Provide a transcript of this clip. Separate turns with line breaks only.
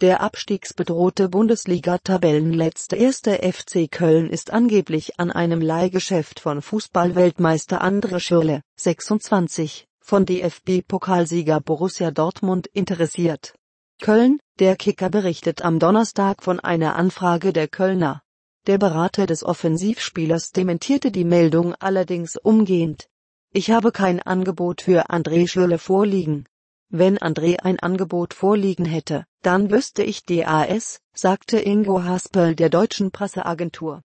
Der abstiegsbedrohte Bundesliga-Tabellenletzte 1. FC Köln ist angeblich an einem Leihgeschäft von Fußballweltmeister André Schürle, 26, von DFB-Pokalsieger Borussia Dortmund interessiert. Köln, der Kicker berichtet am Donnerstag von einer Anfrage der Kölner. Der Berater des Offensivspielers dementierte die Meldung allerdings umgehend. Ich habe kein Angebot für André Schürle vorliegen. Wenn André ein Angebot vorliegen hätte, dann wüsste ich das, sagte Ingo Haspel der deutschen Presseagentur.